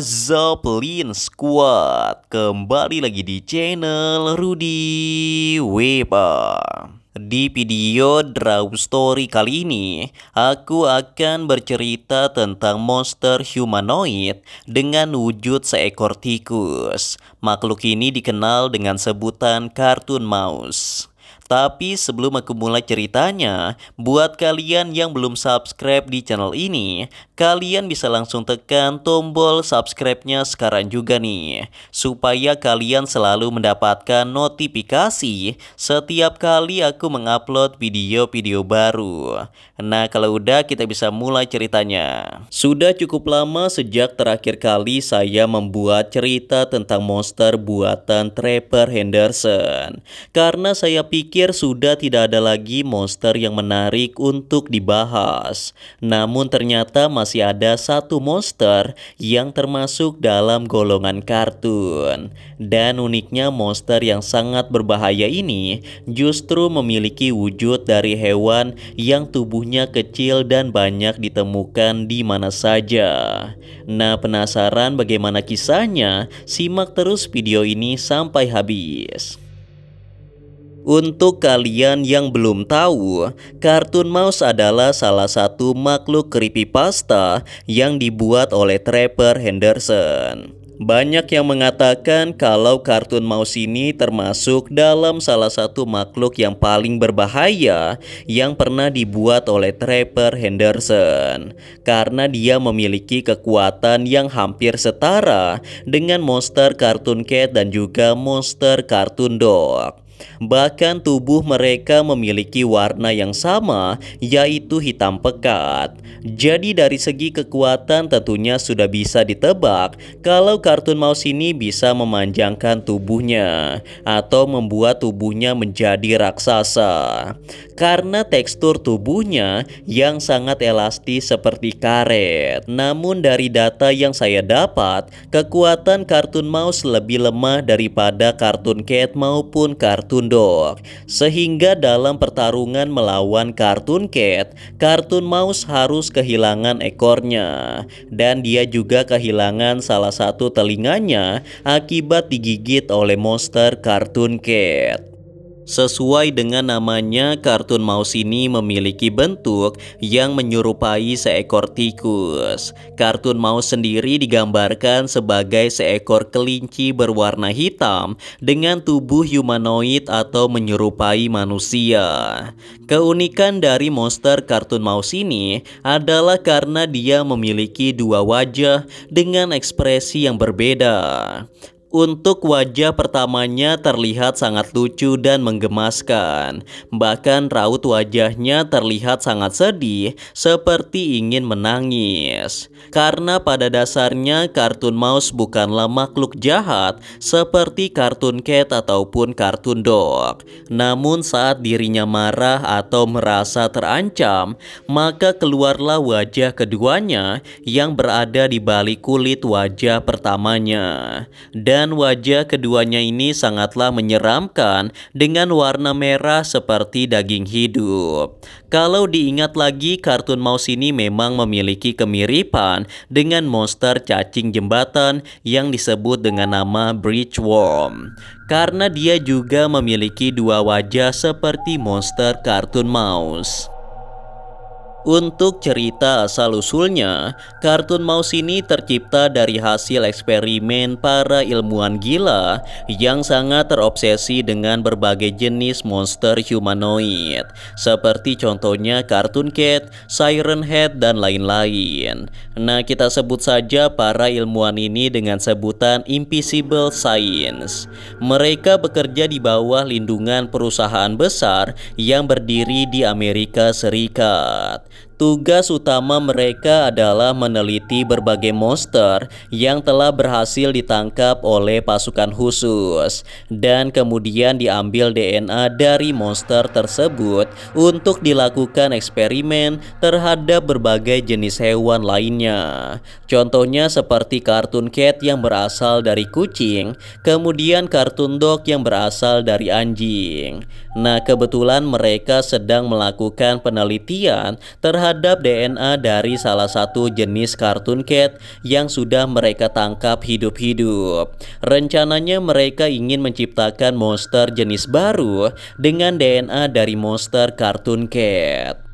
What's Squad Kembali lagi di channel Rudy Weba Di video Draw Story kali ini Aku akan bercerita tentang monster humanoid Dengan wujud seekor tikus Makhluk ini dikenal dengan sebutan kartun mouse tapi sebelum aku mulai ceritanya, buat kalian yang belum subscribe di channel ini, kalian bisa langsung tekan tombol subscribe-nya sekarang juga nih, supaya kalian selalu mendapatkan notifikasi setiap kali aku mengupload video-video baru. Nah, kalau udah kita bisa mulai ceritanya. Sudah cukup lama sejak terakhir kali saya membuat cerita tentang monster buatan Trevor Henderson. Karena saya pikir pikir sudah tidak ada lagi monster yang menarik untuk dibahas. Namun ternyata masih ada satu monster yang termasuk dalam golongan kartun. Dan uniknya monster yang sangat berbahaya ini justru memiliki wujud dari hewan yang tubuhnya kecil dan banyak ditemukan di mana saja. Nah penasaran bagaimana kisahnya? Simak terus video ini sampai habis. Untuk kalian yang belum tahu, kartun mouse adalah salah satu makhluk creepypasta yang dibuat oleh Trapper Henderson. Banyak yang mengatakan kalau kartun mouse ini termasuk dalam salah satu makhluk yang paling berbahaya yang pernah dibuat oleh Trapper Henderson karena dia memiliki kekuatan yang hampir setara dengan monster kartun cat dan juga monster kartun dog. Bahkan tubuh mereka memiliki warna yang sama yaitu hitam pekat. Jadi dari segi kekuatan tentunya sudah bisa ditebak kalau kartun mouse ini bisa memanjangkan tubuhnya atau membuat tubuhnya menjadi raksasa. Karena tekstur tubuhnya yang sangat elastis seperti karet. Namun dari data yang saya dapat, kekuatan kartun mouse lebih lemah daripada kartun cat maupun kartun tunduk. Sehingga dalam pertarungan melawan kartun Cat, kartun Mouse harus kehilangan ekornya. Dan dia juga kehilangan salah satu telinganya akibat digigit oleh monster kartun Cat. Sesuai dengan namanya, kartun mouse ini memiliki bentuk yang menyerupai seekor tikus. Kartun mouse sendiri digambarkan sebagai seekor kelinci berwarna hitam dengan tubuh humanoid atau menyerupai manusia. Keunikan dari monster kartun mouse ini adalah karena dia memiliki dua wajah dengan ekspresi yang berbeda. Untuk wajah pertamanya terlihat sangat lucu dan menggemaskan Bahkan raut wajahnya terlihat sangat sedih Seperti ingin menangis Karena pada dasarnya kartun mouse bukanlah makhluk jahat Seperti kartun cat ataupun kartun dog Namun saat dirinya marah atau merasa terancam Maka keluarlah wajah keduanya Yang berada di balik kulit wajah pertamanya Dan dan wajah keduanya ini sangatlah menyeramkan dengan warna merah seperti daging hidup. Kalau diingat lagi, kartun Mouse ini memang memiliki kemiripan dengan monster cacing jembatan yang disebut dengan nama Bridge Worm. Karena dia juga memiliki dua wajah seperti monster kartun Mouse. Untuk cerita asal-usulnya, kartun mouse ini tercipta dari hasil eksperimen para ilmuwan gila yang sangat terobsesi dengan berbagai jenis monster humanoid, seperti contohnya kartun Cat, Siren Head, dan lain-lain. Nah, kita sebut saja para ilmuwan ini dengan sebutan Invisible Science. Mereka bekerja di bawah lindungan perusahaan besar yang berdiri di Amerika Serikat. Tugas utama mereka adalah meneliti berbagai monster yang telah berhasil ditangkap oleh pasukan khusus dan kemudian diambil DNA dari monster tersebut untuk dilakukan eksperimen terhadap berbagai jenis hewan lainnya. Contohnya seperti kartun cat yang berasal dari kucing, kemudian kartun dog yang berasal dari anjing. Nah, kebetulan mereka sedang melakukan penelitian terhadap terhadap DNA dari salah satu jenis kartun cat yang sudah mereka tangkap hidup-hidup. Rencananya mereka ingin menciptakan monster jenis baru dengan DNA dari monster kartun cat.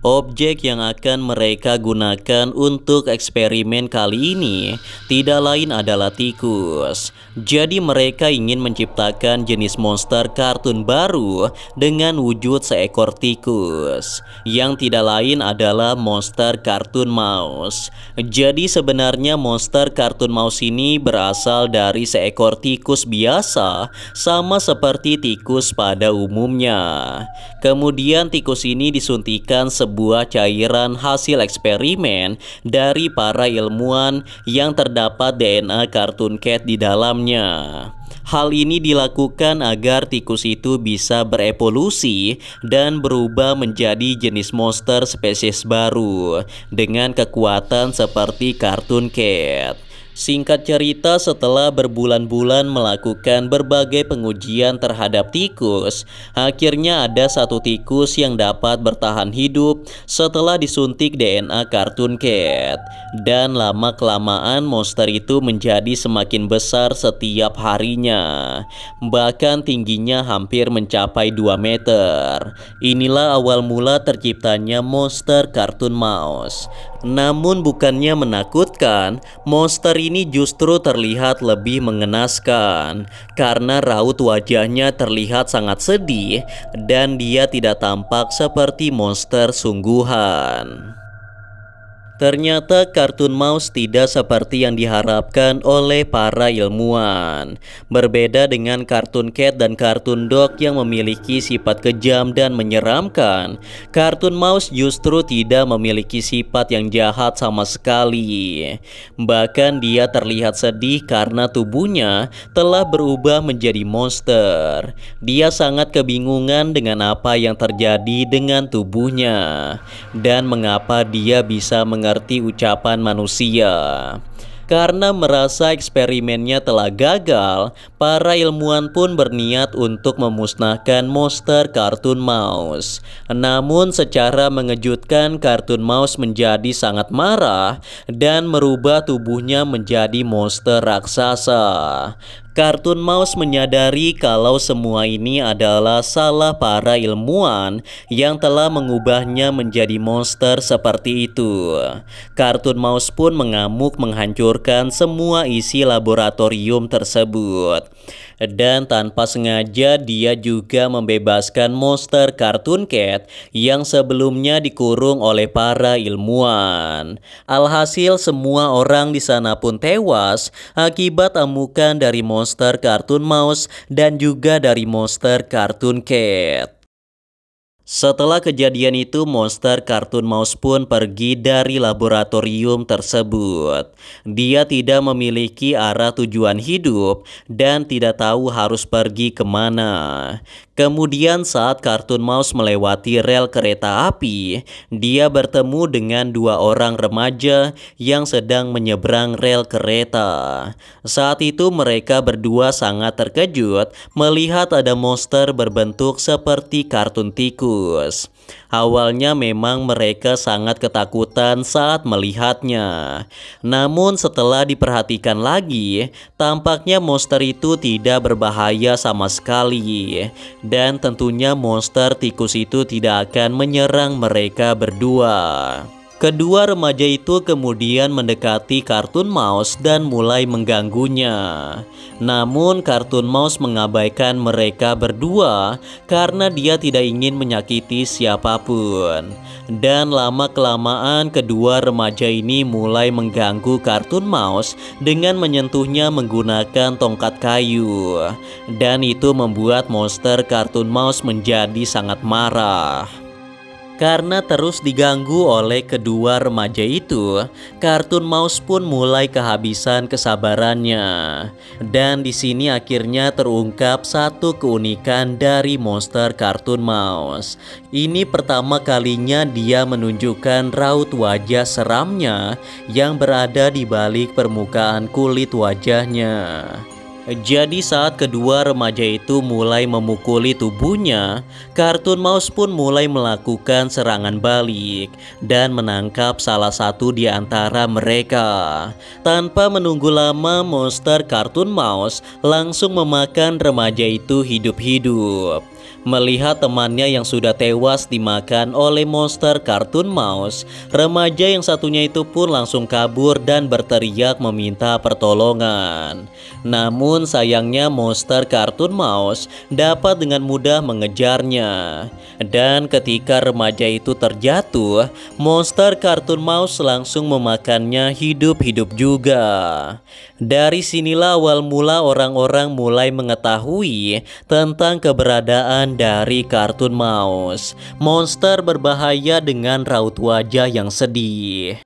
Objek yang akan mereka gunakan untuk eksperimen kali ini tidak lain adalah tikus. Jadi mereka ingin menciptakan jenis monster kartun baru dengan wujud seekor tikus. Yang tidak lain adalah monster kartun mouse. Jadi sebenarnya monster kartun mouse ini berasal dari seekor tikus biasa sama seperti tikus pada umumnya. Kemudian tikus ini disuntikan sebagai sebuah cairan hasil eksperimen dari para ilmuwan yang terdapat DNA kartun cat di dalamnya. Hal ini dilakukan agar tikus itu bisa berevolusi dan berubah menjadi jenis monster spesies baru dengan kekuatan seperti kartun cat. Singkat cerita, setelah berbulan-bulan melakukan berbagai pengujian terhadap tikus, akhirnya ada satu tikus yang dapat bertahan hidup setelah disuntik DNA kartun cat. Dan lama-kelamaan monster itu menjadi semakin besar setiap harinya. Bahkan tingginya hampir mencapai 2 meter. Inilah awal mula terciptanya monster kartun mouse. Namun bukannya menakutkan, monster ini justru terlihat lebih mengenaskan karena raut wajahnya terlihat sangat sedih dan dia tidak tampak seperti monster sungguhan. Ternyata kartun mouse tidak seperti yang diharapkan oleh para ilmuwan. Berbeda dengan kartun cat dan kartun dog yang memiliki sifat kejam dan menyeramkan, kartun mouse justru tidak memiliki sifat yang jahat sama sekali. Bahkan dia terlihat sedih karena tubuhnya telah berubah menjadi monster. Dia sangat kebingungan dengan apa yang terjadi dengan tubuhnya dan mengapa dia bisa mengalami mengerti ucapan manusia. Karena merasa eksperimennya telah gagal, para ilmuwan pun berniat untuk memusnahkan monster kartun mouse. Namun secara mengejutkan kartun mouse menjadi sangat marah dan merubah tubuhnya menjadi monster raksasa. Kartun Mouse menyadari kalau semua ini adalah salah para ilmuwan yang telah mengubahnya menjadi monster seperti itu. Kartun Mouse pun mengamuk menghancurkan semua isi laboratorium tersebut. Dan tanpa sengaja dia juga membebaskan monster kartun Cat yang sebelumnya dikurung oleh para ilmuwan. Alhasil semua orang di sana pun tewas akibat amukan dari monster kartun Mouse dan juga dari monster kartun Cat. Setelah kejadian itu, monster kartun Mouse pun pergi dari laboratorium tersebut. Dia tidak memiliki arah tujuan hidup dan tidak tahu harus pergi kemana. Kemudian saat kartun mouse melewati rel kereta api, dia bertemu dengan dua orang remaja yang sedang menyeberang rel kereta. Saat itu mereka berdua sangat terkejut melihat ada monster berbentuk seperti kartun tikus. Awalnya memang mereka sangat ketakutan saat melihatnya. Namun setelah diperhatikan lagi, tampaknya monster itu tidak berbahaya sama sekali dan tentunya monster tikus itu tidak akan menyerang mereka berdua. Kedua remaja itu kemudian mendekati kartun mouse dan mulai mengganggunya. Namun kartun mouse mengabaikan mereka berdua karena dia tidak ingin menyakiti siapapun. Dan lama-kelamaan kedua remaja ini mulai mengganggu kartun mouse dengan menyentuhnya menggunakan tongkat kayu. Dan itu membuat monster kartun mouse menjadi sangat marah. Karena terus diganggu oleh kedua remaja itu, kartun Mouse pun mulai kehabisan kesabarannya. Dan di sini akhirnya terungkap satu keunikan dari monster kartun Mouse. Ini pertama kalinya dia menunjukkan raut wajah seramnya yang berada di balik permukaan kulit wajahnya. Jadi saat kedua remaja itu mulai memukuli tubuhnya, kartun mouse pun mulai melakukan serangan balik dan menangkap salah satu di antara mereka. Tanpa menunggu lama, monster kartun mouse langsung memakan remaja itu hidup-hidup. Melihat temannya yang sudah tewas dimakan oleh monster kartun Mouse, remaja yang satunya itu pun langsung kabur dan berteriak meminta pertolongan. Namun sayangnya monster kartun Mouse dapat dengan mudah mengejarnya. Dan ketika remaja itu terjatuh, monster kartun Mouse langsung memakannya hidup-hidup juga. Dari sinilah awal mula orang-orang mulai mengetahui tentang keberadaan dari kartun Mouse. Monster berbahaya dengan raut wajah yang sedih.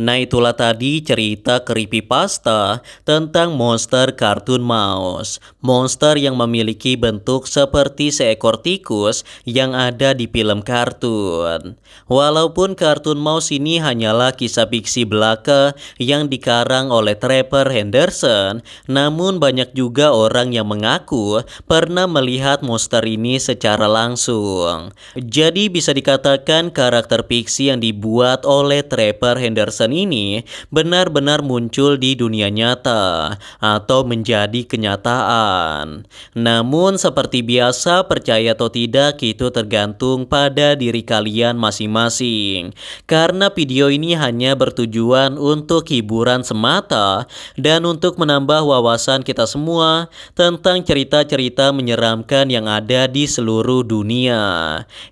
Nah itulah tadi cerita creepypasta tentang monster kartun mouse. Monster yang memiliki bentuk seperti seekor tikus yang ada di film kartun. Walaupun kartun mouse ini hanyalah kisah fiksi belaka yang dikarang oleh Trevor Henderson, namun banyak juga orang yang mengaku pernah melihat monster ini secara langsung. Jadi bisa dikatakan karakter fiksi yang dibuat oleh Trevor Henderson ini benar-benar muncul di dunia nyata atau menjadi kenyataan. Namun seperti biasa percaya atau tidak itu tergantung pada diri kalian masing-masing. Karena video ini hanya bertujuan untuk hiburan semata dan untuk menambah wawasan kita semua tentang cerita-cerita menyeramkan yang ada di seluruh dunia.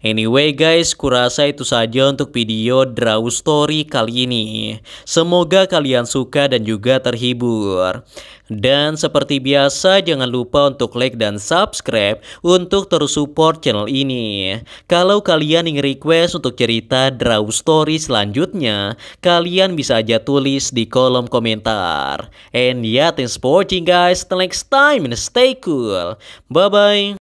Anyway guys, kurasa itu saja untuk video Draw Story kali ini. Semoga kalian suka dan juga terhibur. Dan seperti biasa jangan lupa untuk like dan subscribe untuk terus support channel ini. Kalau kalian ingin request untuk cerita draw story selanjutnya, kalian bisa aja tulis di kolom komentar. And yeah, thanks for watching guys. Till next time and stay cool. Bye-bye.